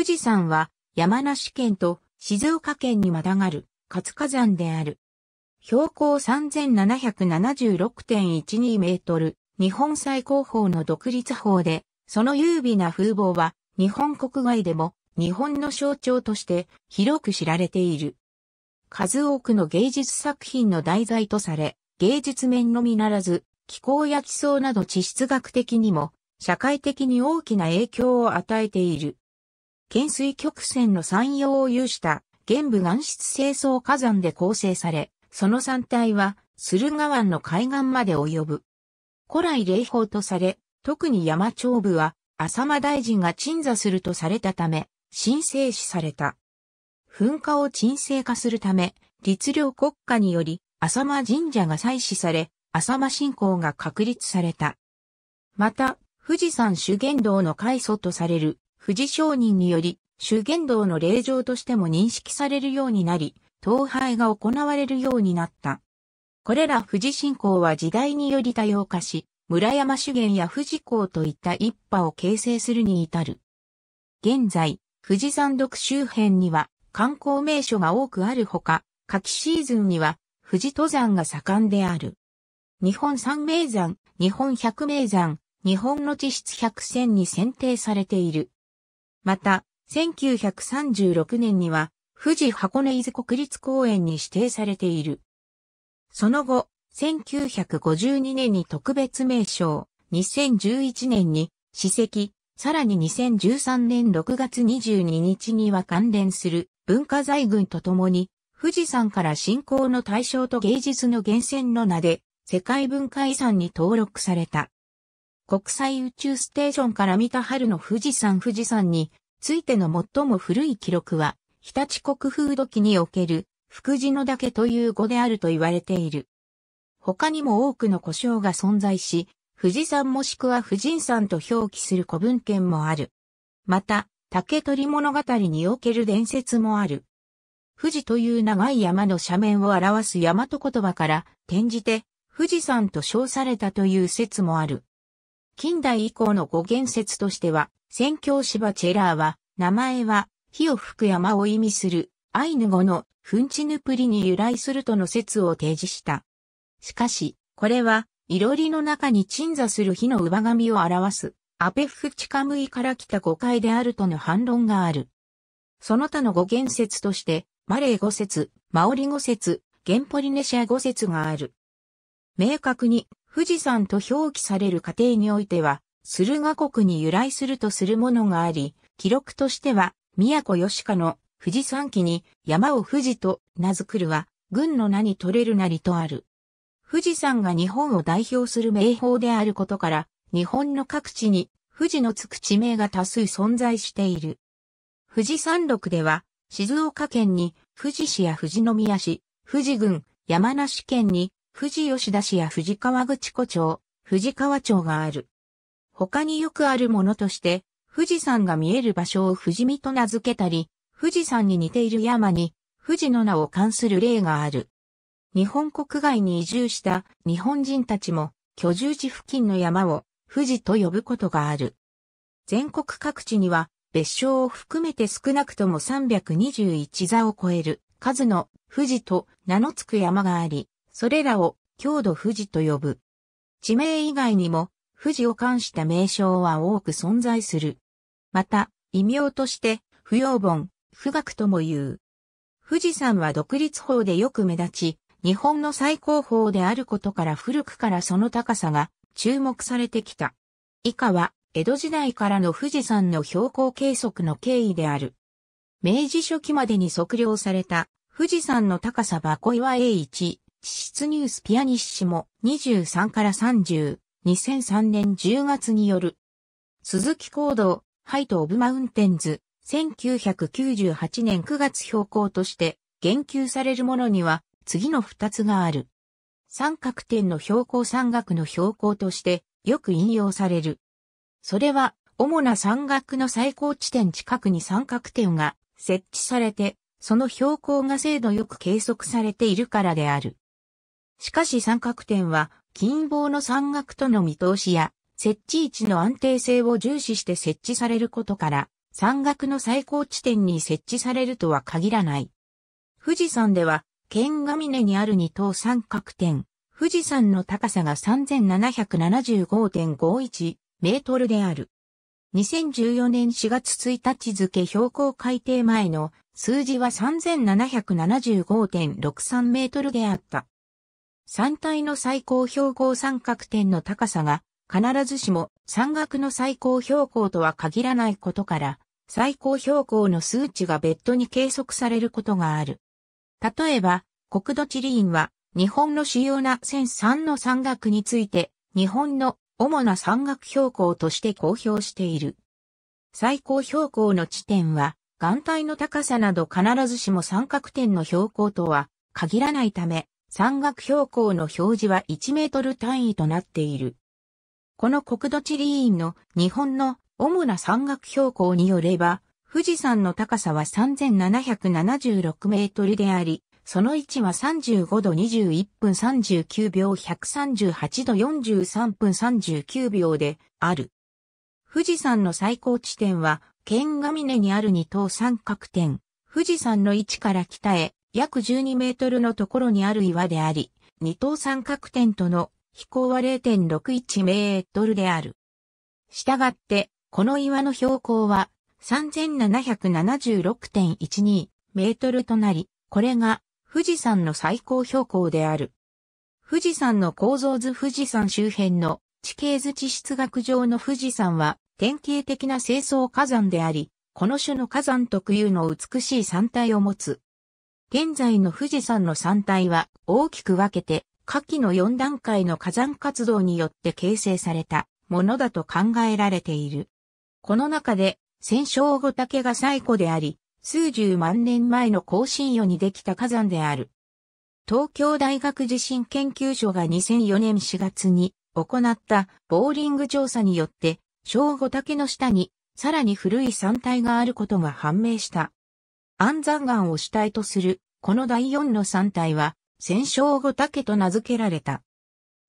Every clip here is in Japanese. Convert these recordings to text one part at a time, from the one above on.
富士山は山梨県と静岡県にまたがる活火山である。標高3776.12メートル、日本最高峰の独立峰で、その優美な風貌は日本国外でも日本の象徴として広く知られている。数多くの芸術作品の題材とされ、芸術面のみならず、気候や地層など地質学的にも社会的に大きな影響を与えている。懸垂曲線の山陽を有した玄武岩質清掃火山で構成され、その山体は駿河湾の海岸まで及ぶ。古来霊峰とされ、特に山頂部は浅間大臣が鎮座するとされたため、神聖視された。噴火を鎮静化するため、律令国家により、浅間神社が祭祀され、浅間信仰が確立された。また、富士山修験道の開祖とされる富士商人により、修験道の霊場としても認識されるようになり、統廃が行われるようになった。これら富士信仰は時代により多様化し、村山修験や富士港といった一派を形成するに至る。現在、富士山麓周辺には観光名所が多くあるほか、夏季シーズンには富士登山が盛んである。日本三名山、日本百名山、日本の地質百選に選定されている。また、1936年には、富士箱根伊豆国立公園に指定されている。その後、1952年に特別名称、2011年に史跡、さらに2013年6月22日には関連する文化財群とともに、富士山から信仰の対象と芸術の源泉の名で、世界文化遺産に登録された。国際宇宙ステーションから見た春の富士山富士山についての最も古い記録は、日立国風土記における福寺の岳という語であると言われている。他にも多くの故障が存在し、富士山もしくは富士山と表記する古文献もある。また、竹取物語における伝説もある。富士という長い山の斜面を表す大和言葉から転じて富士山と称されたという説もある。近代以降の語源説としては、宣教師バチェラーは、名前は、火を吹く山を意味する、アイヌ語の、フンチヌプリに由来するとの説を提示した。しかし、これは、いろりの中に鎮座する火の上紙を表す、アペフチカムイから来た誤解であるとの反論がある。その他の語源説として、マレー語説、マオリ語説、ゲンポリネシア語説がある。明確に富士山と表記される過程においては、駿河国に由来するとするものがあり、記録としては、都吉家の富士山記に山を富士と名付くるは、軍の名に取れるなりとある。富士山が日本を代表する名峰であることから、日本の各地に富士のつく地名が多数存在している。富士山麓では、静岡県に富士市や富士宮市、富士郡、山梨県に富士吉田市や富士川口湖町、富士川町がある。他によくあるものとして、富士山が見える場所を富士見と名付けたり、富士山に似ている山に、富士の名を冠する例がある。日本国外に移住した日本人たちも、居住地付近の山を富士と呼ぶことがある。全国各地には、別称を含めて少なくとも321座を超える数の富士と名の付く山があり、それらを郷土富士と呼ぶ。地名以外にも富士を冠した名称は多く存在する。また、異名として、不要本、富岳とも言う。富士山は独立法でよく目立ち、日本の最高峰であることから古くからその高さが注目されてきた。以下は、江戸時代からの富士山の標高計測の経緯である。明治初期までに測量された富士山の高さ箱岩 A1、地質ニュースピアニッシモ23から30、2003年10月による、鈴木行動、ハイト・オブ・マウンテンズ、1998年9月標高として言及されるものには次の2つがある。三角点の標高山岳の標高としてよく引用される。それは主な山岳の最高地点近くに三角点が設置されて、その標高が精度よく計測されているからである。しかし三角点は、近傍の山岳との見通しや、設置位置の安定性を重視して設置されることから、山岳の最高地点に設置されるとは限らない。富士山では、県ヶ峰にある二等三角点、富士山の高さが3775.51メートルである。2014年4月1日付標高改定前の数字は3775.63メートルであった。山体の最高標高三角点の高さが必ずしも山岳の最高標高とは限らないことから、最高標高の数値が別途に計測されることがある。例えば、国土地理院は日本の主要な1003の山岳について日本の主な山岳標高として公表している。最高標高の地点は、眼帯の高さなど必ずしも三角点の標高とは限らないため、山岳標高の表示は1メートル単位となっている。この国土地理院の日本の主な山岳標高によれば、富士山の高さは3776メートルであり、その位置は35度21分39秒138度43分39秒である。富士山の最高地点は、剣ヶ峰にある二等三角点。富士山の位置から北へ約12メートルのところにある岩であり、二等三角点との飛行は0.61メートルである。したがって、この岩の標高は3776.12メートルとなり、これが富士山の最高標高である。富士山の構造図富士山周辺の地形図地質学上の富士山は典型的な清掃火山であり、この種の火山特有の美しい山体を持つ現在の富士山の山体は大きく分けて、下記の4段階の火山活動によって形成されたものだと考えられている。この中で、戦勝後竹が最古であり、数十万年前の更新世にできた火山である。東京大学地震研究所が2004年4月に行ったボーリング調査によって、正後竹の下にさらに古い山体があることが判明した。安山岩を主体とする、この第四の山体は、戦勝後竹と名付けられた。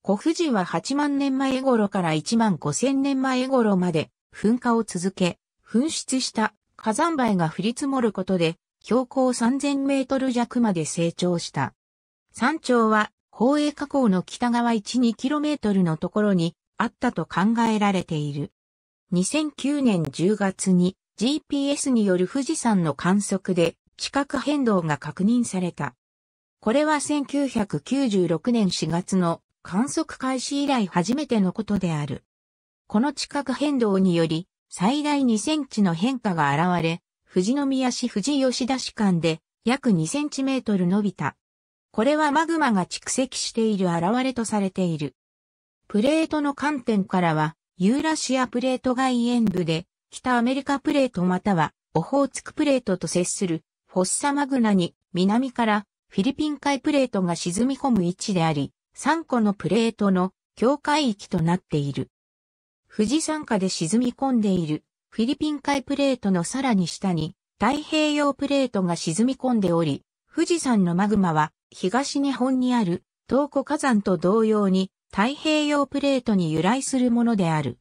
古富士は8万年前頃から1万5千年前頃まで噴火を続け、噴出した火山灰が降り積もることで、標高3000メートル弱まで成長した。山頂は、宝永河口の北側1、2キロメートルのところにあったと考えられている。2009年10月に GPS による富士山の観測で地殻変動が確認された。これは1996年4月の観測開始以来初めてのことである。この地殻変動により最大2センチの変化が現れ、富士宮市富士吉田市間で約2センチメートル伸びた。これはマグマが蓄積している現れとされている。プレートの観点からは、ユーラシアプレート外縁部で北アメリカプレートまたはオホーツクプレートと接するフォッサマグナに南からフィリピン海プレートが沈み込む位置であり、3個のプレートの境界域となっている。富士山下で沈み込んでいるフィリピン海プレートのさらに下に太平洋プレートが沈み込んでおり、富士山のマグマは東日本にある東湖火山と同様に太平洋プレートに由来するものである。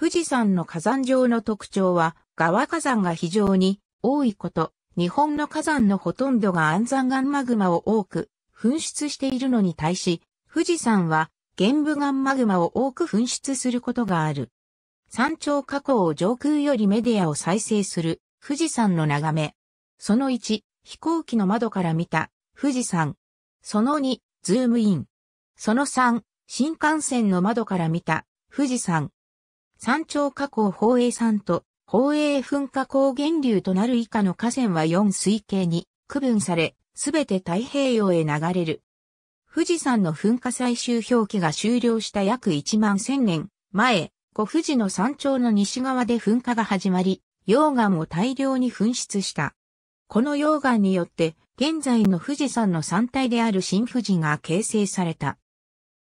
富士山の火山上の特徴は、側火山が非常に多いこと、日本の火山のほとんどが安山岩マグマを多く噴出しているのに対し、富士山は玄武岩マグマを多く噴出することがある。山頂火口を上空よりメディアを再生する富士山の眺め。その1、飛行機の窓から見た富士山。その2、ズームイン。その3、新幹線の窓から見た富士山。山頂河口宝永山と宝永噴火口源流となる以下の河川は4水系に区分され、すべて太平洋へ流れる。富士山の噴火最終表記が終了した約1万1000年前、古富士の山頂の西側で噴火が始まり、溶岩を大量に噴出した。この溶岩によって、現在の富士山の山体である新富士が形成された。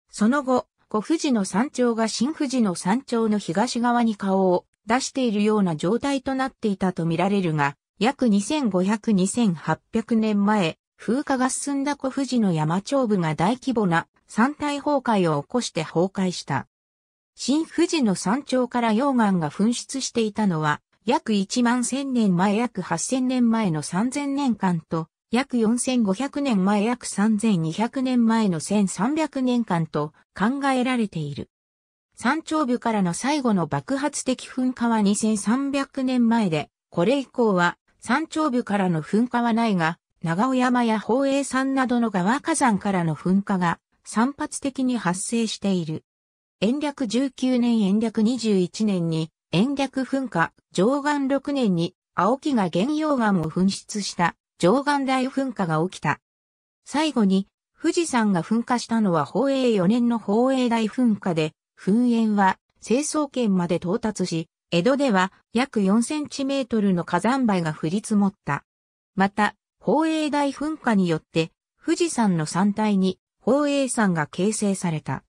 その後、古富士の山頂が新富士の山頂の東側に顔を出しているような状態となっていたとみられるが、約2500-2800年前、風化が進んだ古富士の山頂部が大規模な山体崩壊を起こして崩壊した。新富士の山頂から溶岩が噴出していたのは、約1万1000年前約8000年前の3000年間と約4500年前約3200年前の1300年間と考えられている。山頂部からの最後の爆発的噴火は2300年前で、これ以降は山頂部からの噴火はないが、長尾山や宝永山などの川火山からの噴火が散発的に発生している。延暦19年延暦21年に延暦噴火、上岸6年に青木が原溶岩を噴出した上岸台噴火が起きた。最後に、富士山が噴火したのは宝永4年の宝永大噴火で、噴煙は成層圏まで到達し、江戸では約4センチメートルの火山灰が降り積もった。また、宝永大噴火によって、富士山の山体に宝永山が形成された。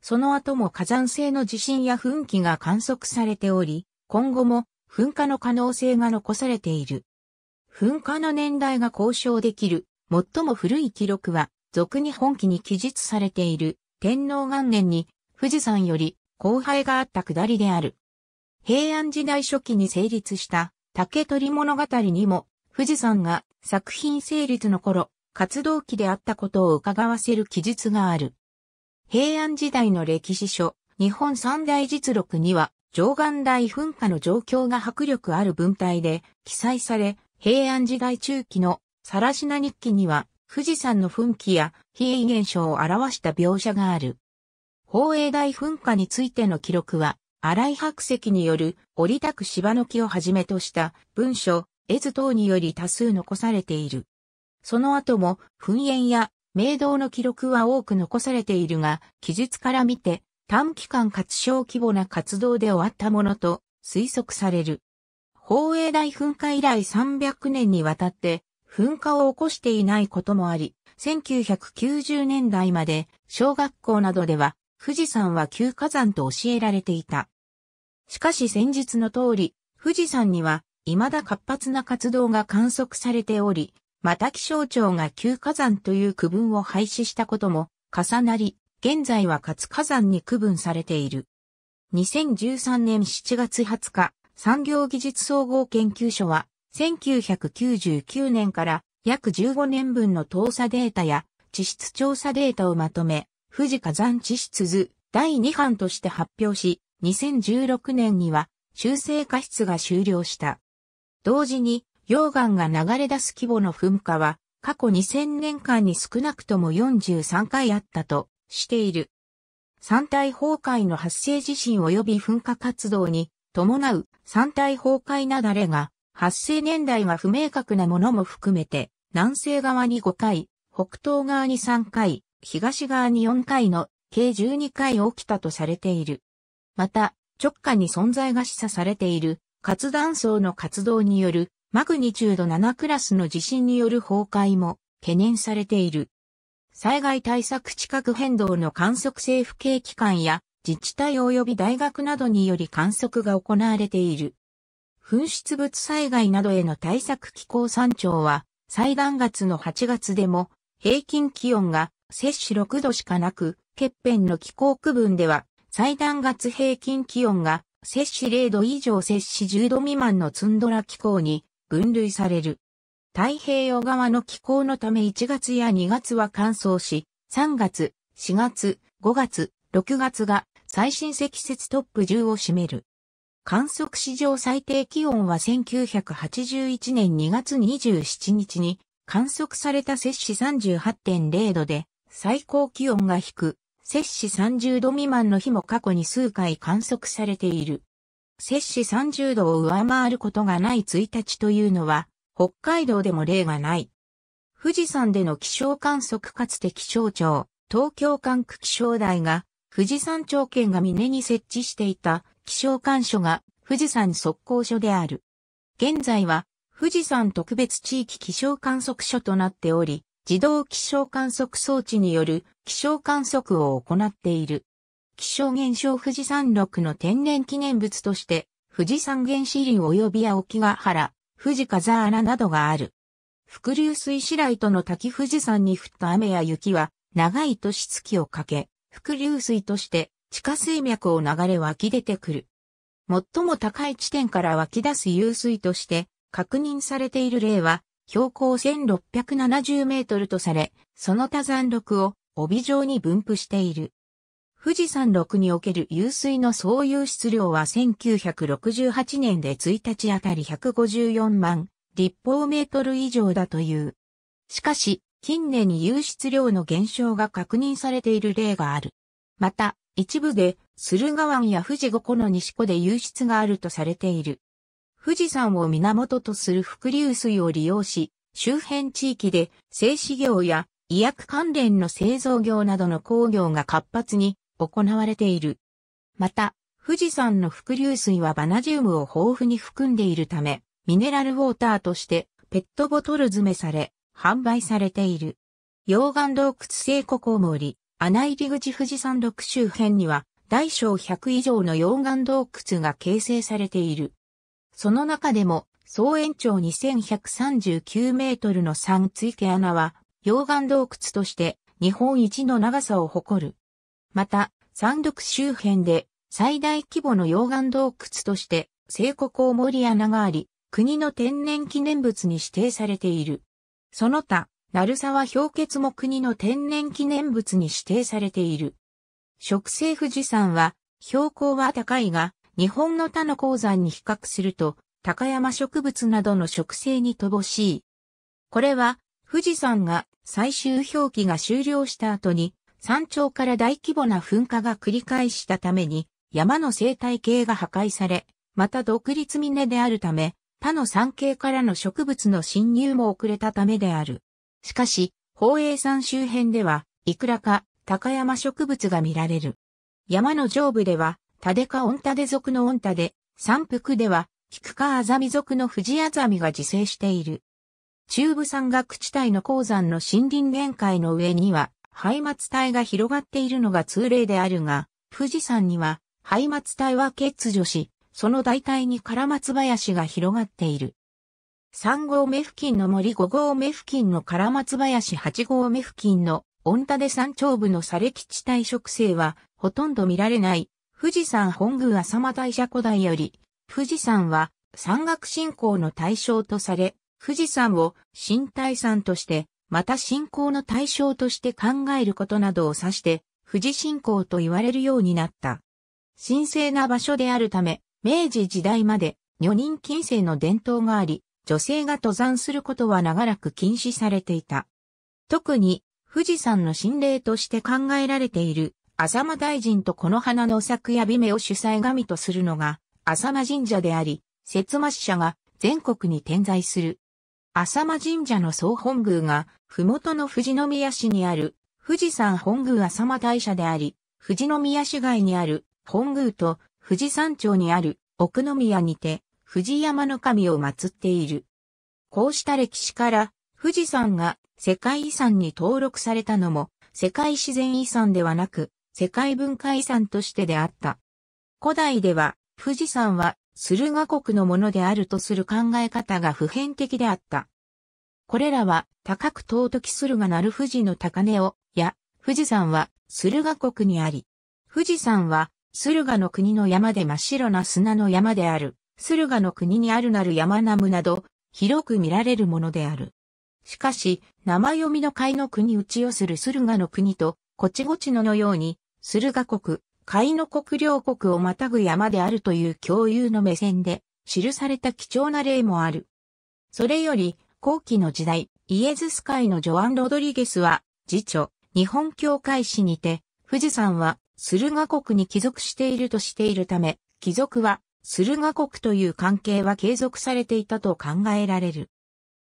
その後も火山性の地震や噴気が観測されており、今後も噴火の可能性が残されている。噴火の年代が交渉できる、最も古い記録は、俗に本記に記述されている、天皇元年に、富士山より、荒廃があった下りである。平安時代初期に成立した、竹取物語にも、富士山が作品成立の頃、活動期であったことを伺わせる記述がある。平安時代の歴史書、日本三大実録には、上岸大噴火の状況が迫力ある文体で記載され、平安時代中期の更科日記には富士山の噴気や非異現象を表した描写がある。宝永大噴火についての記録は、荒井白石による折りたく芝の木をはじめとした文書、絵図等により多数残されている。その後も噴煙や明道の記録は多く残されているが、記述から見て短期間活小規模な活動で終わったものと推測される。宝永大噴火以来300年にわたって噴火を起こしていないこともあり、1990年代まで小学校などでは富士山は旧火山と教えられていた。しかし先日の通り、富士山には未だ活発な活動が観測されており、また気象庁が旧火山という区分を廃止したことも重なり、現在は活火山に区分されている。2013年7月20日、産業技術総合研究所は、1999年から約15年分の投査データや地質調査データをまとめ、富士火山地質図第2版として発表し、2016年には修正過失が終了した。同時に溶岩が流れ出す規模の噴火は過去2000年間に少なくとも43回あったとしている。山体崩壊の発生地震及び噴火活動に伴う三体崩壊なだれが、発生年代が不明確なものも含めて、南西側に5回、北東側に3回、東側に4回の計12回起きたとされている。また、直下に存在が示唆されている活断層の活動によるマグニチュード7クラスの地震による崩壊も懸念されている。災害対策地殻変動の観測政府系機関や自治体及び大学などにより観測が行われている。噴出物災害などへの対策機構山頂は、最暖月の8月でも、平均気温が摂氏6度しかなく、欠片の気候区分では、最暖月平均気温が摂氏0度以上摂氏10度未満のツンドラ気候に分類される。太平洋側の気候のため1月や2月は乾燥し、3月、4月、5月、6月が最新積雪トップ10を占める。観測史上最低気温は1981年2月27日に観測された摂氏38.0度で最高気温が低、く、摂氏30度未満の日も過去に数回観測されている。摂氏30度を上回ることがない1日というのは北海道でも例がない。富士山での気象観測かつて気象庁、東京管区気象台が富士山頂県が峰に設置していた気象館所が富士山測候所である。現在は富士山特別地域気象観測所となっており、自動気象観測装置による気象観測を行っている。気象現象富士山麓の天然記念物として、富士山原子林及び青木ヶ原、富士風穴などがある。伏流水白糸の滝富士山に降った雨や雪は、長い年月をかけ、伏流水として地下水脈を流れ湧き出てくる。最も高い地点から湧き出す湧水として確認されている例は標高1670メートルとされ、その他山麓を帯状に分布している。富士山麓における湧水の総湧出量は1968年で1日あたり154万立方メートル以上だという。しかし、近年に湧出量の減少が確認されている例がある。また、一部で駿河湾や富士五湖の西湖で湧出があるとされている。富士山を源とする伏流水を利用し、周辺地域で製紙業や医薬関連の製造業などの工業が活発に行われている。また、富士山の伏流水はバナジウムを豊富に含んでいるため、ミネラルウォーターとしてペットボトル詰めされ、販売されている。溶岩洞窟聖湖コウモリ、穴入口富士山麓周辺には、大小100以上の溶岩洞窟が形成されている。その中でも、総延長2139メートルの山追家穴は、溶岩洞窟として日本一の長さを誇る。また、山麓周辺で最大規模の溶岩洞窟として、聖湖コウモリ穴があり、国の天然記念物に指定されている。その他、鳴沢氷結も国の天然記念物に指定されている。植生富士山は、標高は高いが、日本の他の鉱山に比較すると、高山植物などの植生に乏しい。これは、富士山が最終氷期が終了した後に、山頂から大規模な噴火が繰り返したために、山の生態系が破壊され、また独立峰であるため、他の産経からの植物の侵入も遅れたためである。しかし、宝永山周辺では、いくらか高山植物が見られる。山の上部では、タデカオンタデ族のオンタデ、山腹では、キクカアザミ族のフジアザミが自生している。中部山岳地帯の鉱山の森林限界の上には、ハイマツ帯が広がっているのが通例であるが、富士山には、ハイマツ帯は欠如し、その大体に唐松林が広がっている。3号目付近の森5号目付近の唐松林8号目付近の御田で山頂部の砂礫地帯植生はほとんど見られない富士山本宮浅間大社古代より富士山は山岳信仰の対象とされ富士山を新体山としてまた信仰の対象として考えることなどを指して富士信仰と言われるようになった。神聖な場所であるため、明治時代まで女人禁制の伝統があり、女性が登山することは長らく禁止されていた。特に富士山の神霊として考えられている、浅間大臣とこの花の作や美名を主催神とするのが、浅間神社であり、節末社が全国に点在する。浅間神社の総本宮が、麓の富士宮市にある、富士山本宮浅間大社であり、富士宮市街にある本宮と富士山頂にある奥宮にて、富士山の神を祀っている。こうした歴史から、富士山が世界遺産に登録されたのも、世界自然遺産ではなく、世界文化遺産としてであった。古代では、富士山は、駿河国のものであるとする考え方が普遍的であった。これらは、高く尊き駿河なる富士の高根を、や、富士山は、駿河国にあり。富士山は、駿河の国の山で真っ白な砂の山である、駿河の国にあるなる山ナムなど、広く見られるものである。しかし、生読みの海の国打ち寄する駿河の国と、こちごちののように、駿河国、海の国両国をまたぐ山であるという共有の目線で、記された貴重な例もある。それより、後期の時代、イエズス会のジョアン・ロドリゲスは、次女。日本教会史にて、富士山は駿河国に帰属しているとしているため、帰属は、駿河国という関係は継続されていたと考えられる。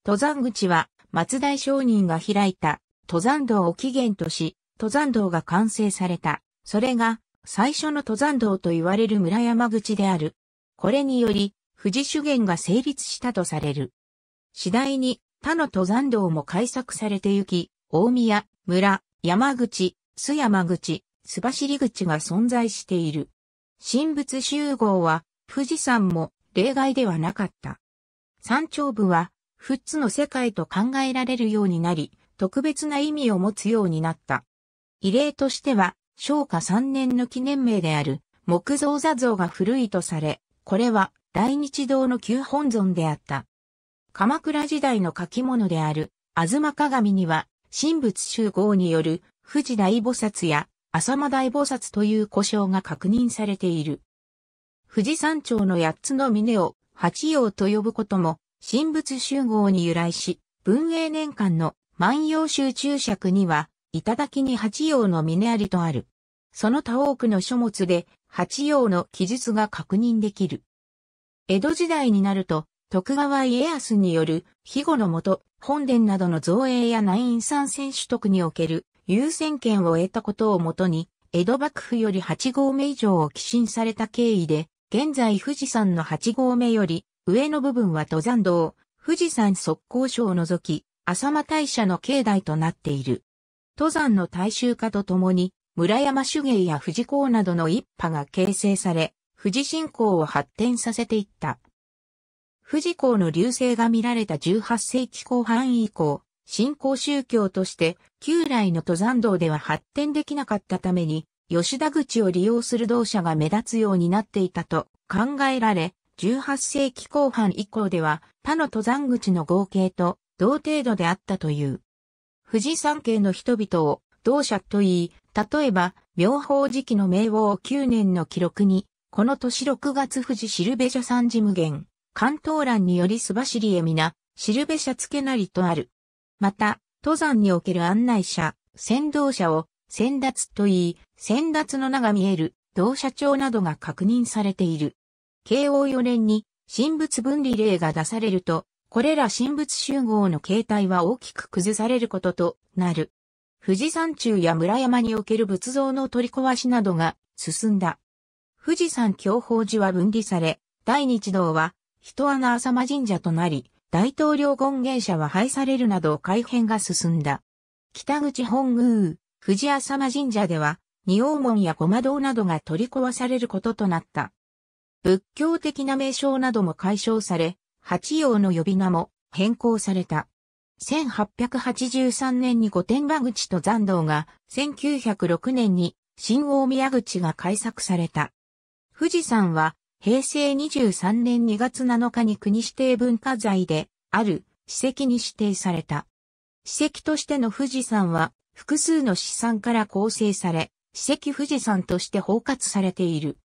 登山口は、松代商人が開いた、登山道を起源とし、登山道が完成された。それが、最初の登山道と言われる村山口である。これにより、富士修験が成立したとされる。次第に、他の登山道も開削されてゆき、大宮、村、山口、須山口、須走口が存在している。神仏集合は富士山も例外ではなかった。山頂部は富津の世界と考えられるようになり、特別な意味を持つようになった。異例としては、昭和3年の記念名である木造座像が古いとされ、これは大日堂の旧本尊であった。鎌倉時代の書き物である、吾妻鏡には、神仏集合による富士大菩薩や浅間大菩薩という故障が確認されている。富士山頂の八つの峰を八葉と呼ぶことも、神仏集合に由来し、文永年間の万葉集中尺には、頂に八葉の峰ありとある。その他多くの書物で、八葉の記述が確認できる。江戸時代になると、徳川家康による、肥後のもと、本殿などの造営や内院参戦取得における、優先権を得たことをもとに、江戸幕府より八合目以上を寄進された経緯で、現在富士山の八合目より、上の部分は登山道、富士山側交所を除き、浅間大社の境内となっている。登山の大衆化とともに、村山手芸や富士港などの一派が形成され、富士信仰を発展させていった。富士港の流星が見られた18世紀後半以降、信仰宗教として旧来の登山道では発展できなかったために、吉田口を利用する同社が目立つようになっていたと考えられ、18世紀後半以降では他の登山口の合計と同程度であったという。富士山系の人々を同社と言い、例えば、妙法時期の明王9年の記録に、この年6月富士シルベ社三次無限、関東欄によりすばしりへみな、シルベ社付けなりとある。また、登山における案内者、先導者を、先達と言い、先達の名が見える、同社長などが確認されている。慶応4年に、神仏分離令が出されると、これら神仏集合の形態は大きく崩されることとなる。富士山中や村山における仏像の取り壊しなどが進んだ。富士山教法寺は分離され、大日堂は人穴浅間神社となり、大統領権限者は廃されるなど改変が進んだ。北口本宮、藤浅間神社では、二王門や護摩堂などが取り壊されることとなった。仏教的な名称なども解消され、八王の呼び名も変更された。1883年に御殿場口と残道が、1906年に新大宮口が改作された。富士山は平成23年2月7日に国指定文化財である史跡に指定された。史跡としての富士山は複数の資産から構成され、史跡富士山として包括されている。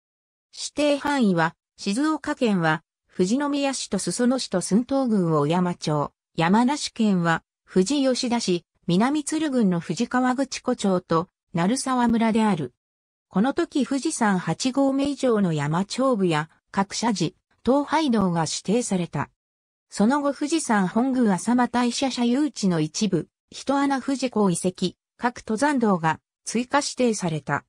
指定範囲は静岡県は富士宮市と裾野市と寸東郡小山町、山梨県は富士吉田市、南鶴郡の富士川口湖町と鳴沢村である。この時富士山8合目以上の山頂部や各社寺、東海道が指定された。その後富士山本宮浅間大社社有地の一部、人穴富士港遺跡、各登山道が追加指定された。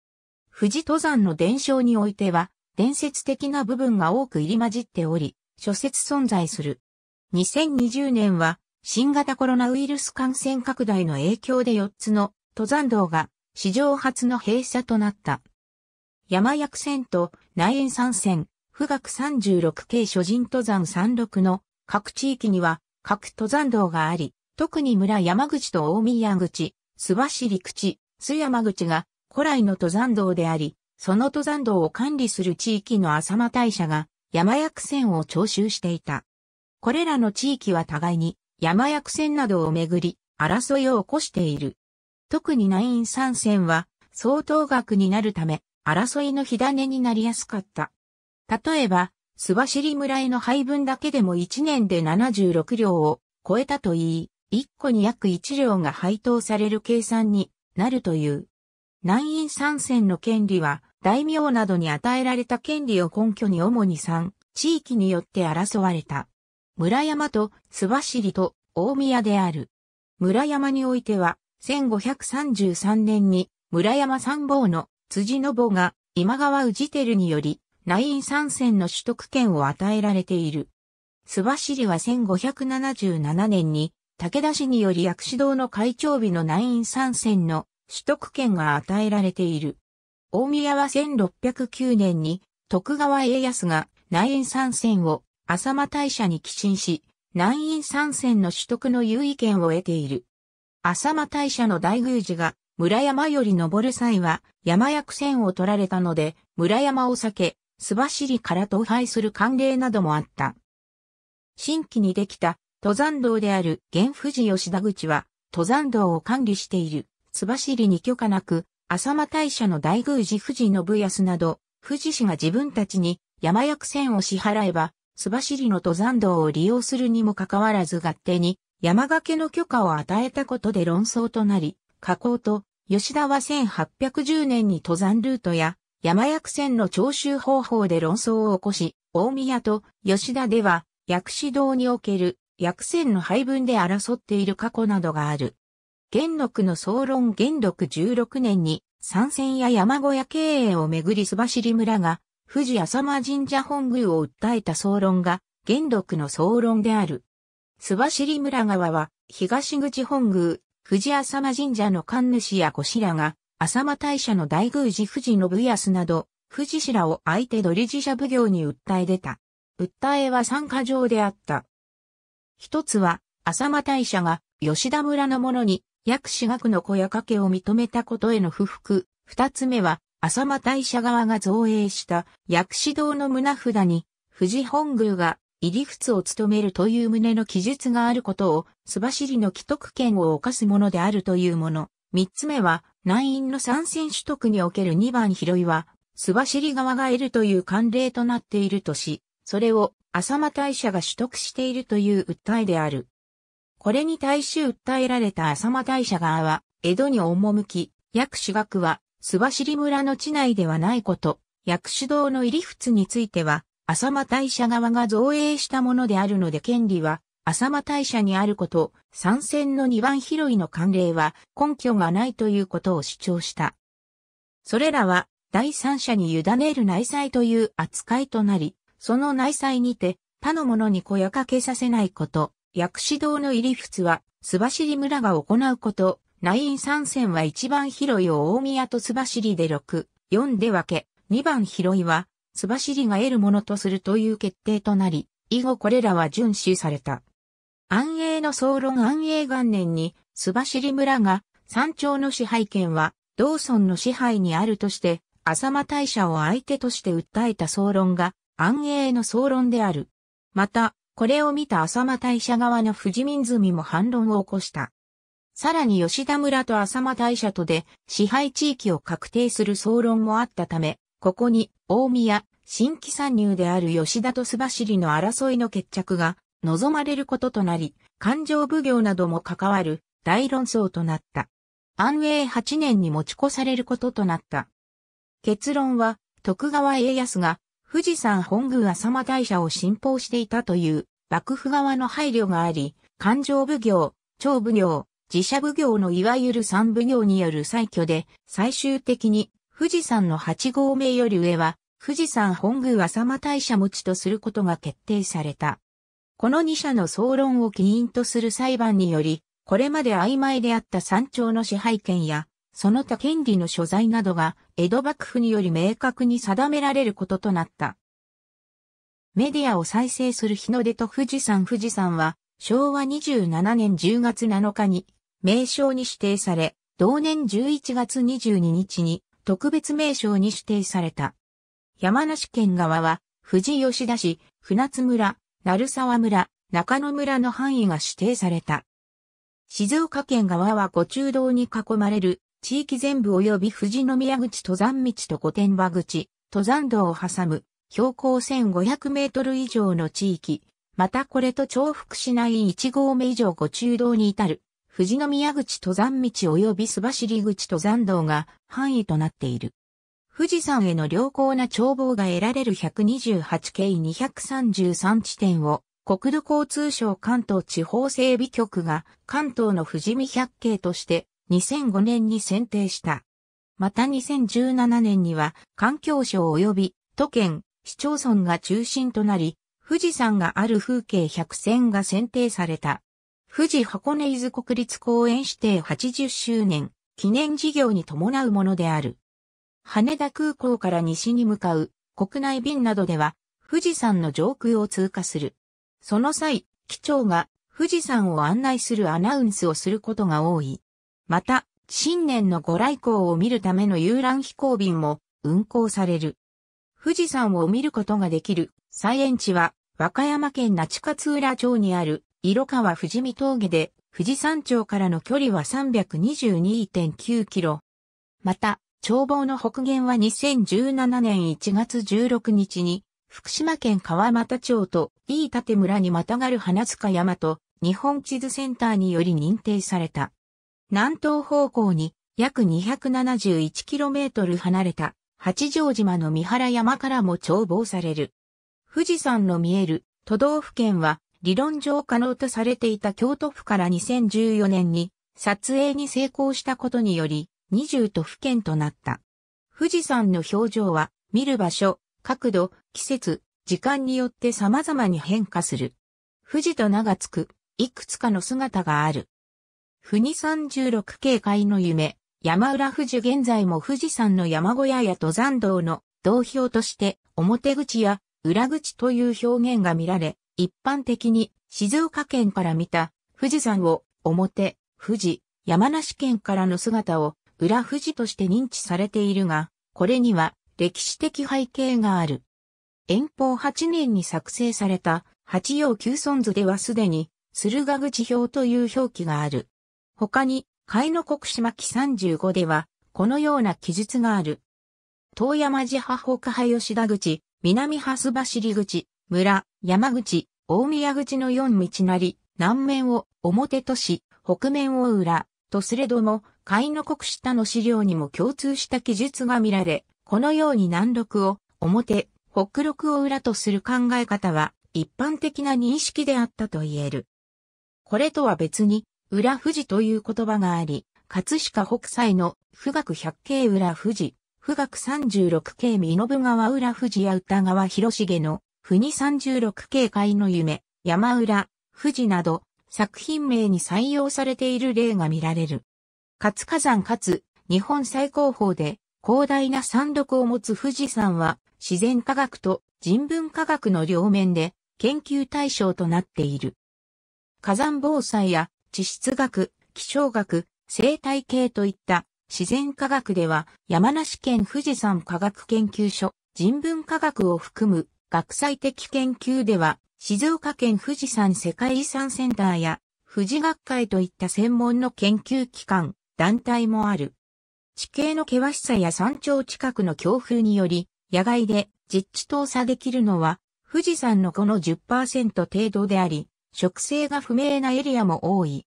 富士登山の伝承においては、伝説的な部分が多く入り混じっており、諸説存在する。2020年は、新型コロナウイルス感染拡大の影響で4つの登山道が史上初の閉鎖となった。山薬線と内縁山線、富岳36系諸人登山36の各地域には各登山道があり、特に村山口と大宮口、須走口、須山口が古来の登山道であり、その登山道を管理する地域の浅間大社が山薬線を徴収していた。これらの地域は互いに山薬線などをめぐり争いを起こしている。特に内院山線は相当額になるため争いの火種になりやすかった。例えば、須走村への配分だけでも1年で76両を超えたといい、1個に約1両が配当される計算になるという。南院参戦の権利は、大名などに与えられた権利を根拠に主に3、地域によって争われた。村山と須走と大宮である。村山においては、1533年に村山参謀の辻信が今川宇テルにより内院参戦の取得権を与えられている。須走は1577年に武田氏により薬師堂の会長日の内院参戦の取得権が与えられている。大宮は1609年に徳川家康が内院参戦を浅間大社に寄進し、内院参戦の取得の優位権を得ている。浅間大社の大宮寺が村山より登る際は山役線を取られたので村山を避け、須走から登廃する慣例などもあった。新規にできた登山道である現富士吉田口は登山道を管理している須走に許可なく浅間大社の大宮寺富士信康など富士市が自分たちに山役線を支払えば須走の登山道を利用するにもかかわらず合手に山掛けの許可を与えたことで論争となり、加工と吉田は1810年に登山ルートや山薬船の徴収方法で論争を起こし、大宮と吉田では薬師堂における薬船の配分で争っている過去などがある。元禄の総論元禄16年に山戦や山小屋経営をめぐり須走村が富士浅間神社本宮を訴えた総論が元禄の総論である。須走村側は東口本宮、富士浅間神社の神主や越らが、浅間大社の大宮寺富士信康など、富士氏を相手取り寺社奉行に訴え出た。訴えは参加状であった。一つは、浅間大社が吉田村の者に薬師学の小屋掛けを認めたことへの不服。二つ目は、浅間大社側が造営した薬師堂の胸札に、富士本宮が入り仏を務めるという旨の記述があることを、しりの既得権を犯すものであるというもの。三つ目は、内院の参戦取得における二番拾いは、しり側が得るという慣例となっているとし、それを浅間大社が取得しているという訴えである。これに対し訴えられた浅間大社側は、江戸に赴き、薬師学は、しり村の地内ではないこと、薬師堂の入り仏については、浅間大社側が造営したものであるので権利は、浅間大社にあること、参戦の二番広いの慣例は根拠がないということを主張した。それらは、第三者に委ねる内裁という扱いとなり、その内裁にて、他の者に小屋かけさせないこと、薬師堂の入り仏は、須走村が行うこと、内院参戦は一番広いを大宮と須走で6、4で分け、二番広いは須走が得るものとするという決定となり、以後これらは遵守された。安永の総論安永元年に、須走村が山頂の支配権は道村の支配にあるとして、浅間大社を相手として訴えた総論が安永の総論である。また、これを見た浅間大社側の藤民住も反論を起こした。さらに吉田村と浅間大社とで支配地域を確定する総論もあったため、ここに、大宮、新規参入である吉田と須走の争いの決着が望まれることとなり、勘定奉行なども関わる大論争となった。安永8年に持ち越されることとなった。結論は、徳川家康が富士山本宮浅間大社を信奉していたという幕府側の配慮があり、勘定奉行、長奉行、自社奉行のいわゆる三奉行による再挙で最終的に富士山の8合目より上は、富士山本宮浅間大社持ちとすることが決定された。この2社の総論を起因とする裁判により、これまで曖昧であった山頂の支配権や、その他権利の所在などが、江戸幕府により明確に定められることとなった。メディアを再生する日の出と富士山富士山は、昭和27年10月7日に、名称に指定され、同年11月22日に、特別名称に指定された。山梨県側は、富士吉田市、船津村、鳴沢村、中野村の範囲が指定された。静岡県側は五中道に囲まれる地域全部及び富士宮口登山道と御殿場口、登山道を挟む標高1500メートル以上の地域、またこれと重複しない1合目以上五中道に至る富士宮口登山道及び須走口登山道が範囲となっている。富士山への良好な眺望が得られる 128K233 地点を国土交通省関東地方整備局が関東の富士見百景として2005年に選定した。また2017年には環境省及び都県、市町村が中心となり、富士山がある風景100選が選定された。富士箱根伊豆国立公園指定80周年記念事業に伴うものである。羽田空港から西に向かう国内便などでは富士山の上空を通過する。その際、機長が富士山を案内するアナウンスをすることが多い。また、新年のご来光を見るための遊覧飛行便も運行される。富士山を見ることができる再園地は和歌山県那智勝浦町にある色川富士見峠で富士山頂からの距離は322.9キロ。また、眺望の北限は2017年1月16日に、福島県川俣町と飯舘村にまたがる花塚山と日本地図センターにより認定された。南東方向に約 271km 離れた八丈島の三原山からも眺望される。富士山の見える都道府県は理論上可能とされていた京都府から2014年に撮影に成功したことにより20都府県となった。富士山の表情は見る場所、角度、季節、時間によって様々に変化する。富士と名がつく、いくつかの姿がある。富士三十六景界の夢、山浦富士現在も富士山の山小屋や登山道の道標として表口や裏口という表現が見られ、一般的に静岡県から見た富士山を表、富士、山梨県からの姿を裏富士として認知されているが、これには歴史的背景がある。遠方8年に作成された八葉旧村図ではすでに駿河口表という表記がある。他に、海の国島記35では、このような記述がある。遠山寺派北派吉田口、南蓮走口、村、山口、大宮口の四道なり、南面を表とし、北面を裏、とすれども、海の国下の資料にも共通した記述が見られ、このように南陸を表、北陸を裏とする考え方は一般的な認識であったと言える。これとは別に、裏富士という言葉があり、葛飾北斎の富岳百景裏富士、富岳三十六景身延川裏富士や歌川広重の国36警戒の夢、山浦、富士など、作品名に採用されている例が見られる。活火山かつ、日本最高峰で、広大な山麓を持つ富士山は、自然科学と人文科学の両面で、研究対象となっている。火山防災や、地質学、気象学、生態系といった自然科学では山梨県富士山科学研究所、人文科学を含む学際的研究では、静岡県富士山世界遺産センターや、富士学会といった専門の研究機関、団体もある。地形の険しさや山頂近くの強風により、野外で実地搭査できるのは、富士山のこの10%程度であり、植生が不明なエリアも多い。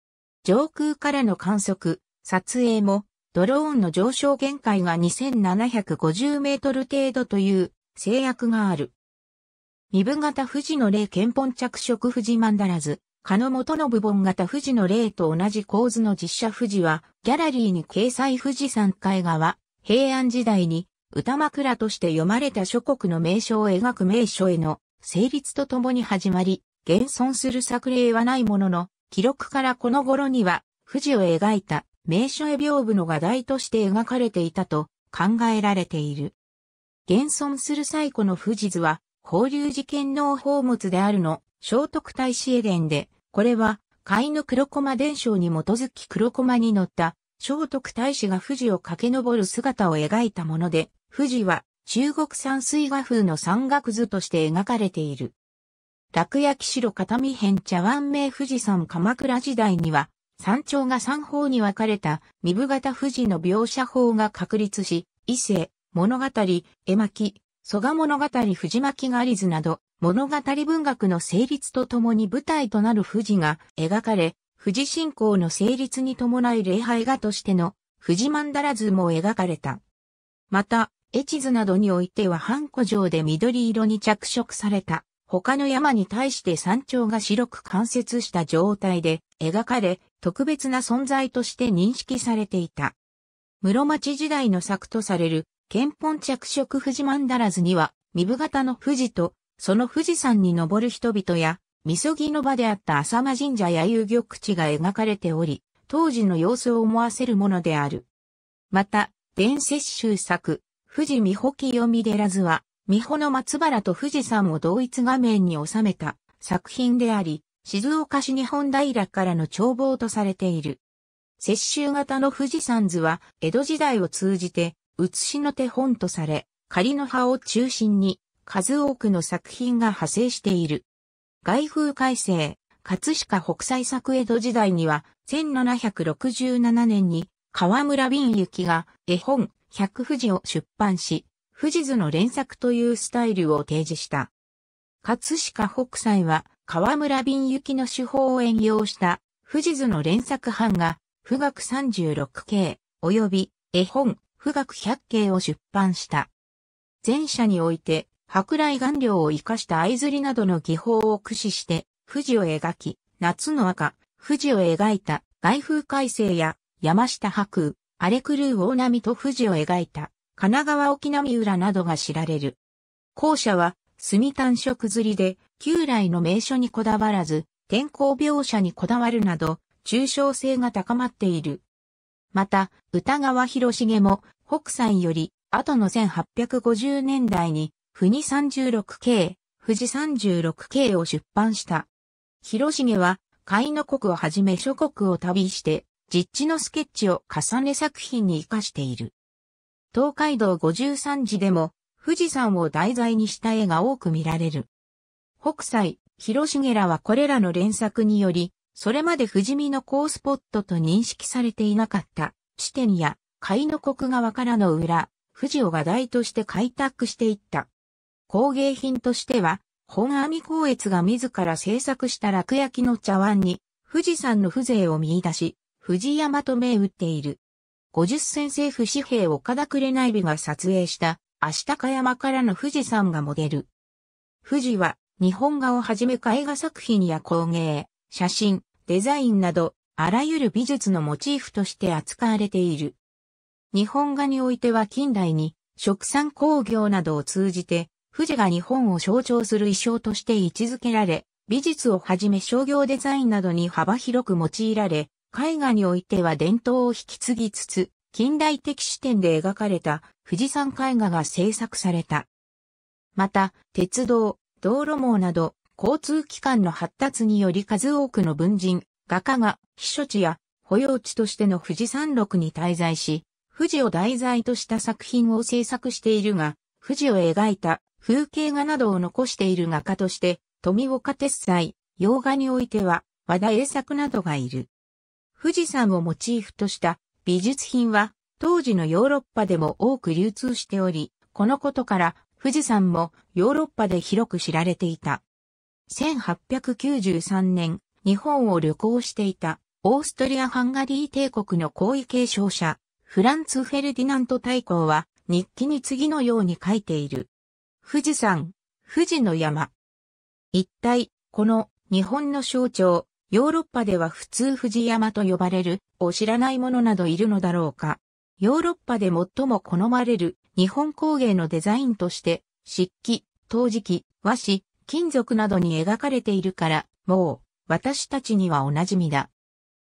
上空からの観測、撮影も、ドローンの上昇限界が2750メートル程度という制約がある。身分型富士の霊憲本着色富士曼荼羅図、加の元部本型富士の霊と同じ構図の実写富士は、ギャラリーに掲載富士山海側、平安時代に、歌枕として読まれた諸国の名所を描く名所への成立とともに始まり、現存する作例はないものの、記録からこの頃には、富士を描いた名所絵屏風の画題として描かれていたと考えられている。現存する最古の富士図は、法隆寺剣能宝物であるの、聖徳太子絵伝で、これは、斐の黒駒伝承に基づき黒駒に乗った聖徳太子が富士を駆け上る姿を描いたもので、富士は中国山水画風の山岳図として描かれている。楽焼城片見編茶碗名富士山鎌倉時代には、山頂が三方に分かれた身部型富士の描写法が確立し、異性、物語、絵巻、蘇我物語藤巻ガリズなど、物語文学の成立とともに舞台となる富士が描かれ、富士信仰の成立に伴い礼拝画としての富士曼だら図も描かれた。また、越図などにおいては半古城で緑色に着色された、他の山に対して山頂が白く関節した状態で描かれ、特別な存在として認識されていた。室町時代の作とされる憲本着色富士ンだらずには、身部型の富士と、その富士山に登る人々や、みそぎの場であった浅間神社や遊玉地が描かれており、当時の様子を思わせるものである。また、伝説集作、富士美穂清み寺図は、美穂の松原と富士山を同一画面に収めた作品であり、静岡市日本平からの眺望とされている。雪舟型の富士山図は、江戸時代を通じて、写しの手本とされ、仮の葉を中心に数多くの作品が派生している。外風改正、葛飾北斎作江戸時代には、1767年に河村敏行が絵本百富士を出版し、富士図の連作というスタイルを提示した。葛飾北斎は河村敏行の手法を援用した富士図の連作版が、富岳36系及び絵本富岳百景を出版した。前者において、舶来顔料を生かした藍釣りなどの技法を駆使して、富士を描き、夏の赤、富士を描いた外風改正や山下白雨、荒れ狂う大波と富士を描いた神奈川沖波浦などが知られる。後者は墨単色釣りで旧来の名所にこだわらず天候描写にこだわるなど抽象性が高まっているまた、歌川広重も北斎より後の1850年代に、富士 36K、富士 36K を出版した。広重は、海の国をはじめ諸国を旅して、実地のスケッチを重ね作品に活かしている。東海道五十三寺でも、富士山を題材にした絵が多く見られる。北斎、広重らはこれらの連作により、それまで富士見の高スポットと認識されていなかった地点や海の国側からの裏、富士を画題として開拓していった。工芸品としては、本阿弥光悦が自ら制作した落焼きの茶碗に、富士山の風情を見出し、富士山と銘打っている。五十先生府紙幣岡田紅部が撮影した、足高山からの富士山がモデル。富士は、日本画をはじめ絵画作品や工芸、写真、デザインなど、あらゆる美術のモチーフとして扱われている。日本画においては近代に、食産工業などを通じて、富士が日本を象徴する意匠として位置づけられ、美術をはじめ商業デザインなどに幅広く用いられ、絵画においては伝統を引き継ぎつつ、近代的視点で描かれた富士山絵画が制作された。また、鉄道、道路網など、交通機関の発達により数多くの文人、画家が、避暑地や保養地としての富士山麓に滞在し、富士を題材とした作品を制作しているが、富士を描いた風景画などを残している画家として、富岡鉄斎、洋画においては、和田栄作などがいる。富士山をモチーフとした美術品は、当時のヨーロッパでも多く流通しており、このことから富士山もヨーロッパで広く知られていた。1893年、日本を旅行していた、オーストリア・ハンガリー帝国の後位継承者、フランツ・フェルディナント大公は、日記に次のように書いている。富士山、富士の山。一体、この、日本の象徴、ヨーロッパでは普通富士山と呼ばれる、を知らない者などいるのだろうか。ヨーロッパで最も好まれる日本工芸のデザインとして、漆器、陶磁器、和紙、金属などに描かれているから、もう、私たちにはお馴染みだ。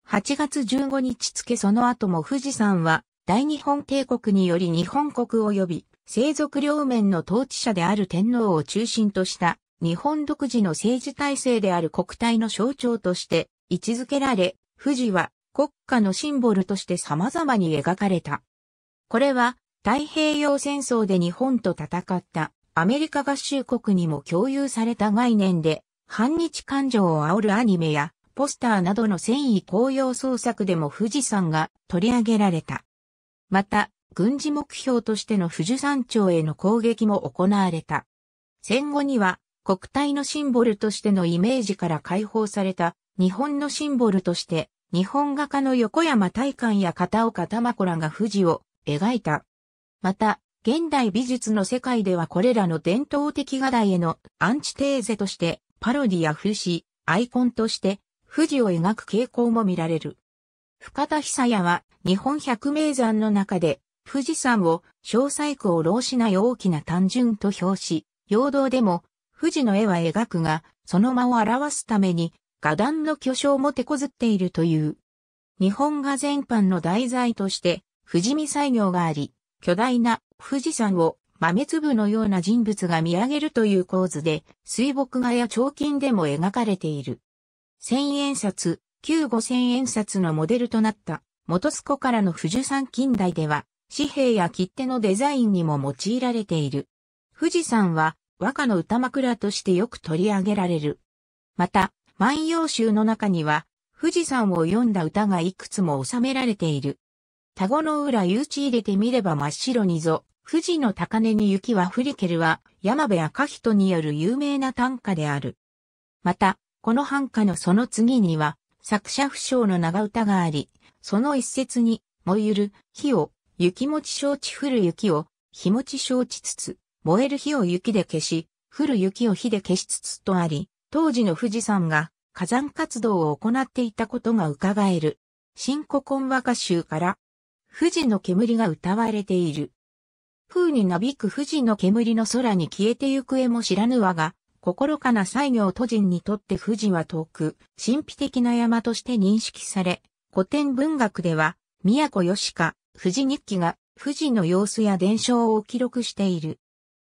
8月15日付その後も富士山は、大日本帝国により日本国及び、生族両面の統治者である天皇を中心とした、日本独自の政治体制である国体の象徴として位置づけられ、富士は国家のシンボルとして様々に描かれた。これは太平洋戦争で日本と戦ったアメリカ合衆国にも共有された概念で、反日感情を煽るアニメや、ポスターなどの戦意高揚創作でも富士山が取り上げられた。また、軍事目標としての富士山頂への攻撃も行われた。戦後には、国体のシンボルとしてのイメージから解放された、日本のシンボルとして、日本画家の横山大観や片岡玉子らが富士を描いた。また、現代美術の世界ではこれらの伝統的画題へのアンチテーゼとしてパロディや風刺、アイコンとして富士を描く傾向も見られる。深田久也は日本百名山の中で富士山を小細工を老しない大きな単純と表し、陽動でも富士の絵は描くが、その間を表すために画壇の巨匠も手こずっているという。日本画全般の題材として富士見作業があり、巨大な富士山を豆粒のような人物が見上げるという構図で、水墨画や彫金でも描かれている。千円札、旧五千円札のモデルとなった、元スコからの富士山近代では、紙幣や切手のデザインにも用いられている。富士山は和歌の歌枕としてよく取り上げられる。また、万葉集の中には、富士山を詠んだ歌がいくつも収められている。田子の浦誘致入れてみれば真っ白にぞ、富士の高根に雪は降りけるは山部赤人による有名な短歌である。また、この繁華のその次には、作者不詳の長唄があり、その一節に、燃ゆる火を、雪持ち承知降る雪を、火持ち承知つつ、燃える火を雪で消し、降る雪を火で消しつつとあり、当時の富士山が火山活動を行っていたことが伺える。新古今和歌集から富士の煙が歌われている。風になびく富士の煙の空に消えて行方も知らぬわが、心かな西行都人にとって富士は遠く、神秘的な山として認識され、古典文学では、宮古吉か、富士日記が、富士の様子や伝承を記録している。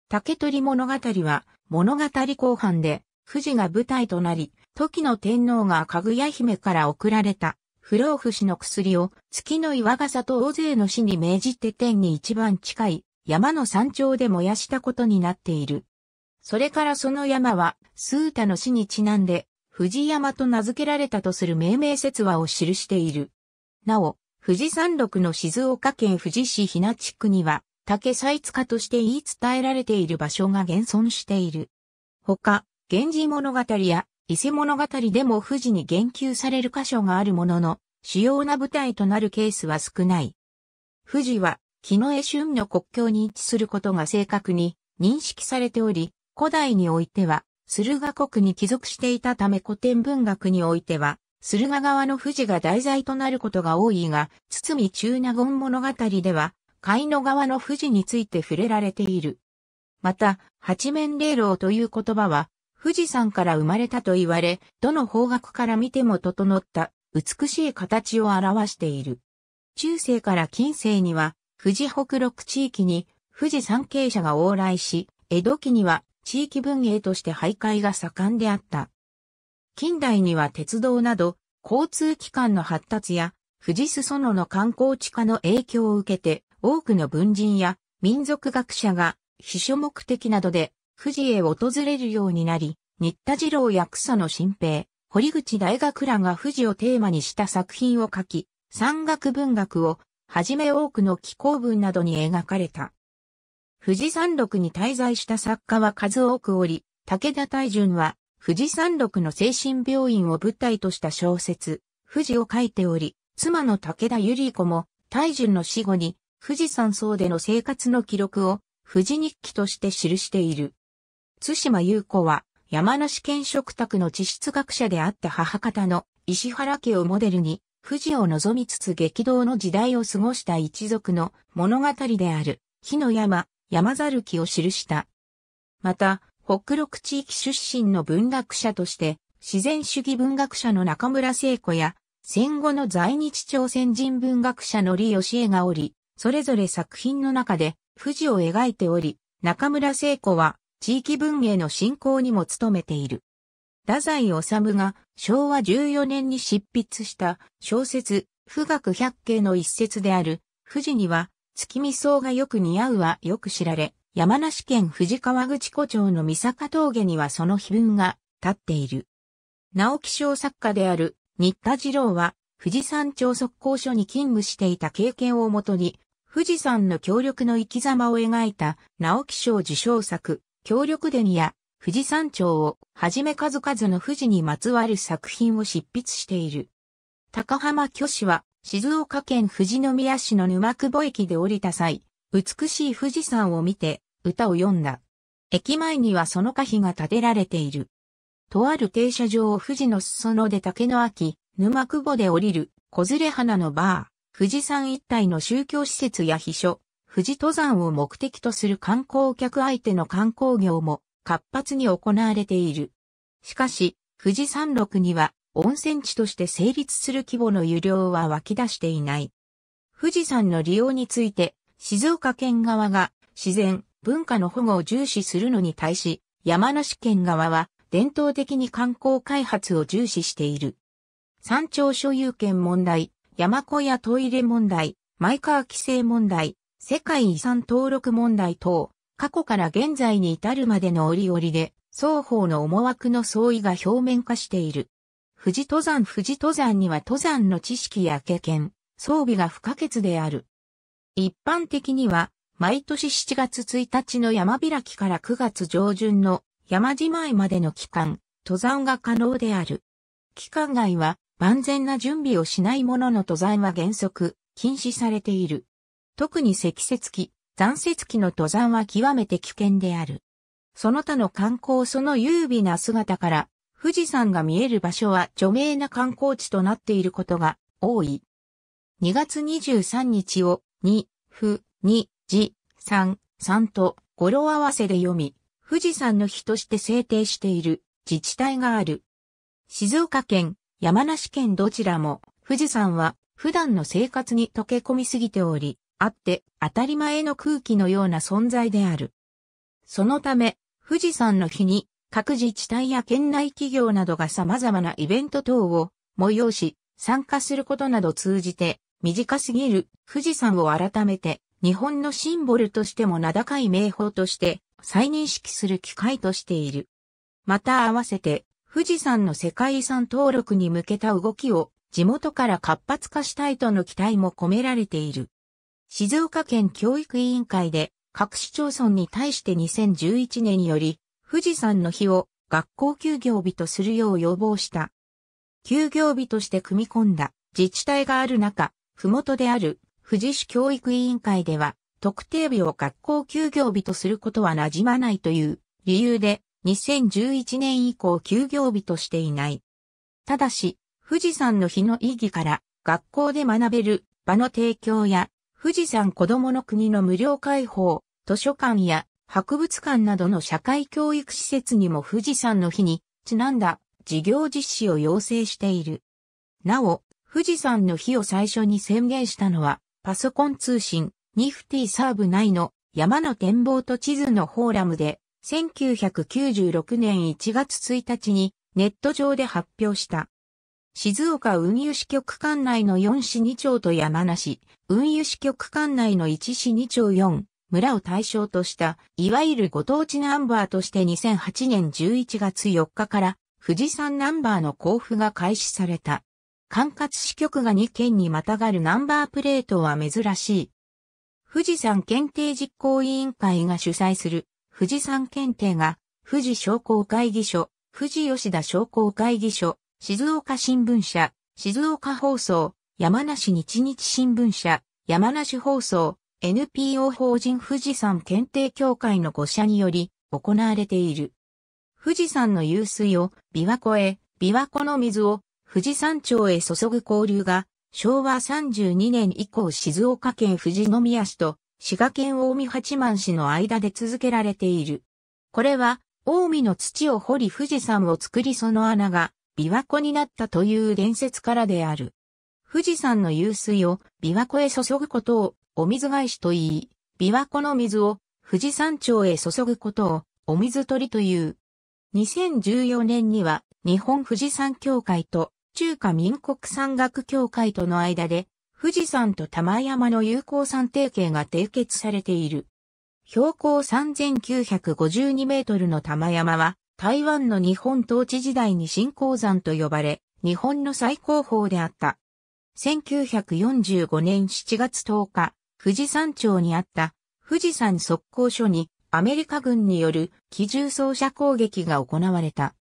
竹取物語は、物語後半で、富士が舞台となり、時の天皇がかぐや姫から贈られた不老不死の薬を月の岩笠と大勢の死に命じて天に一番近い山の山頂で燃やしたことになっている。それからその山は、スータの死にちなんで、藤山と名付けられたとする命名説話を記している。なお、富士山麓の静岡県富士市日な地区には、竹細塚として言い伝えられている場所が現存している。他、源氏物語や伊勢物語でも富士に言及される箇所があるものの、主要な舞台となるケースは少ない。富士は、木の江春の国境に位置することが正確に認識されており、古代においては、駿河国に帰属していたため古典文学においては、駿河川の富士が題材となることが多いが、堤中納言物語では、海の川の富士について触れられている。また、八面霊楼という言葉は、富士山から生まれたと言われ、どの方角から見ても整った美しい形を表している。中世から近世には、富士北六地域に富士山系者が往来し、江戸期には地域文芸として徘徊が盛んであった。近代には鉄道など交通機関の発達や富士裾野の観光地化の影響を受けて多くの文人や民族学者が秘書目的などで富士へ訪れるようになり、新田次郎や草野新平、堀口大学らが富士をテーマにした作品を書き、山岳文学をはじめ多くの気候文などに描かれた。富士山麓に滞在した作家は数多くおり、武田大淳は富士山麓の精神病院を舞台とした小説、富士を書いており、妻の武田百合子も大淳の死後に富士山荘での生活の記録を富士日記として記している。津島優子は山梨県食卓の地質学者であった母方の石原家をモデルに富士を望みつつ激動の時代を過ごした一族の物語である火の山、山猿木を記した。また、北陸地域出身の文学者として、自然主義文学者の中村聖子や、戦後の在日朝鮮人文学者の李吉江がおり、それぞれ作品の中で富士を描いており、中村聖子は地域文芸の振興にも努めている。太宰治が昭和14年に執筆した小説、富岳百景の一節である、富士には月見草がよく似合うはよく知られ、山梨県富士川口湖町の三坂峠にはその碑文が立っている。直木賞作家である新田次郎は富士山町速攻所に勤務していた経験をもとに、富士山の協力の生き様を描いた直木賞受賞作、協力伝や富士山頂をはじめ数々の富士にまつわる作品を執筆している。高浜巨子は静岡県富士宮市の沼久保駅で降りた際、美しい富士山を見て歌を詠んだ。駅前にはその歌碑が建てられている。とある停車場を富士の裾野で竹の秋、沼久保で降りる、小連れ花のバー、富士山一帯の宗教施設や秘書、富士登山を目的とする観光客相手の観光業も活発に行われている。しかし、富士山麓には温泉地として成立する規模の湯量は湧き出していない。富士山の利用について、静岡県側が自然、文化の保護を重視するのに対し、山梨県側は伝統的に観光開発を重視している。山頂所有権問題、山小屋トイレ問題、マイカー規制問題、世界遺産登録問題等、過去から現在に至るまでの折々で、双方の思惑の相違が表面化している。富士登山富士登山には登山の知識や経験、装備が不可欠である。一般的には、毎年7月1日の山開きから9月上旬の山じまいまでの期間、登山が可能である。期間外は万全な準備をしないものの登山は原則禁止されている。特に積雪期、残雪期の登山は極めて危険である。その他の観光その優美な姿から、富士山が見える場所は著名な観光地となっていることが多い。2月23日を、に、ふ、に、じ、三、三と語呂合わせで読み、富士山の日として制定している自治体がある。静岡県、山梨県どちらも富士山は普段の生活に溶け込みすぎており、あって当たり前の空気のような存在である。そのため、富士山の日に各自治体や県内企業などが様々なイベント等を催し、参加することなど通じて、短すぎる富士山を改めて日本のシンボルとしても名高い名宝として再認識する機会としている。また合わせて富士山の世界遺産登録に向けた動きを地元から活発化したいとの期待も込められている。静岡県教育委員会で各市町村に対して2011年より富士山の日を学校休業日とするよう要望した。休業日として組み込んだ自治体がある中、ふもとである富士市教育委員会では特定日を学校休業日とすることは馴染まないという理由で2011年以降休業日としていない。ただし、富士山の日の意義から学校で学べる場の提供や富士山子供の国の無料開放、図書館や博物館などの社会教育施設にも富士山の日にちなんだ事業実施を要請している。なお、富士山の日を最初に宣言したのは、パソコン通信、ニフティサーブ内の山の展望と地図のフォーラムで、1996年1月1日にネット上で発表した。静岡運輸支局管内の4市2町と山梨、運輸支局管内の1市2町4、村を対象とした、いわゆるご当地ナンバーとして2008年11月4日から、富士山ナンバーの交付が開始された。管轄支局が2県にまたがるナンバープレートは珍しい。富士山検定実行委員会が主催する、富士山検定が、富士商工会議所、富士吉田商工会議所、静岡新聞社、静岡放送、山梨日日新聞社、山梨放送、NPO 法人富士山検定協会の5社により行われている。富士山の湧水を琵琶湖へ、琵琶湖の水を富士山町へ注ぐ交流が昭和32年以降静岡県富士宮市と滋賀県大見八幡市の間で続けられている。これは、大見の土を掘り富士山を作りその穴が琵琶湖になったという伝説からである。富士山の湧水を琵琶湖へ注ぐことをお水返しと言い、琵琶湖の水を富士山頂へ注ぐことをお水取りという。2014年には日本富士山協会と中華民国山岳協会との間で富士山と玉山の友好山提携が締結されている。標高3952メートルの玉山は台湾の日本統治時代に新鉱山と呼ばれ、日本の最高峰であった。1945年7月10日、富士山町にあった富士山速攻所にアメリカ軍による機銃装射攻撃が行われた。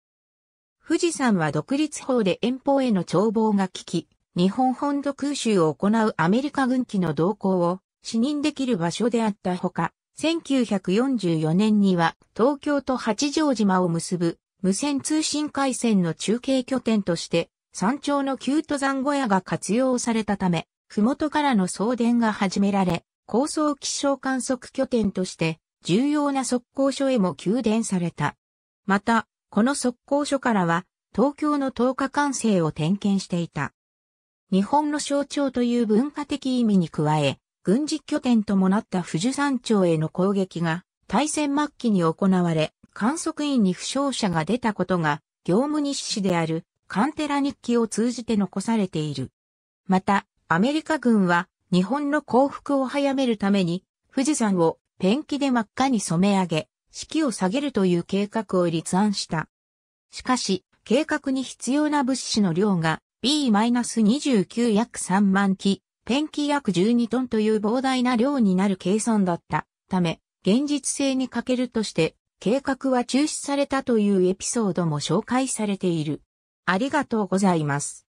富士山は独立法で遠方への眺望が効き、日本本土空襲を行うアメリカ軍機の動向を視認できる場所であったほか、1944年には東京と八丈島を結ぶ無線通信回線の中継拠点として山頂の旧登山小屋が活用されたため、麓からの送電が始められ、高層気象観測拠点として重要な速攻所へも給電された。また、この速攻所からは東京の10日間制を点検していた。日本の象徴という文化的意味に加え、軍事拠点ともなった富士山町への攻撃が大戦末期に行われ、観測員に負傷者が出たことが業務日誌であるカンテラ日記を通じて残されている。また、アメリカ軍は日本の降伏を早めるために富士山をペンキで真っ赤に染め上げ、士気を下げるという計画を立案した。しかし、計画に必要な物資の量が B-29 約3万機、ペンキ約12トンという膨大な量になる計算だったため、現実性に欠けるとして、計画は中止されたというエピソードも紹介されている。ありがとうございます。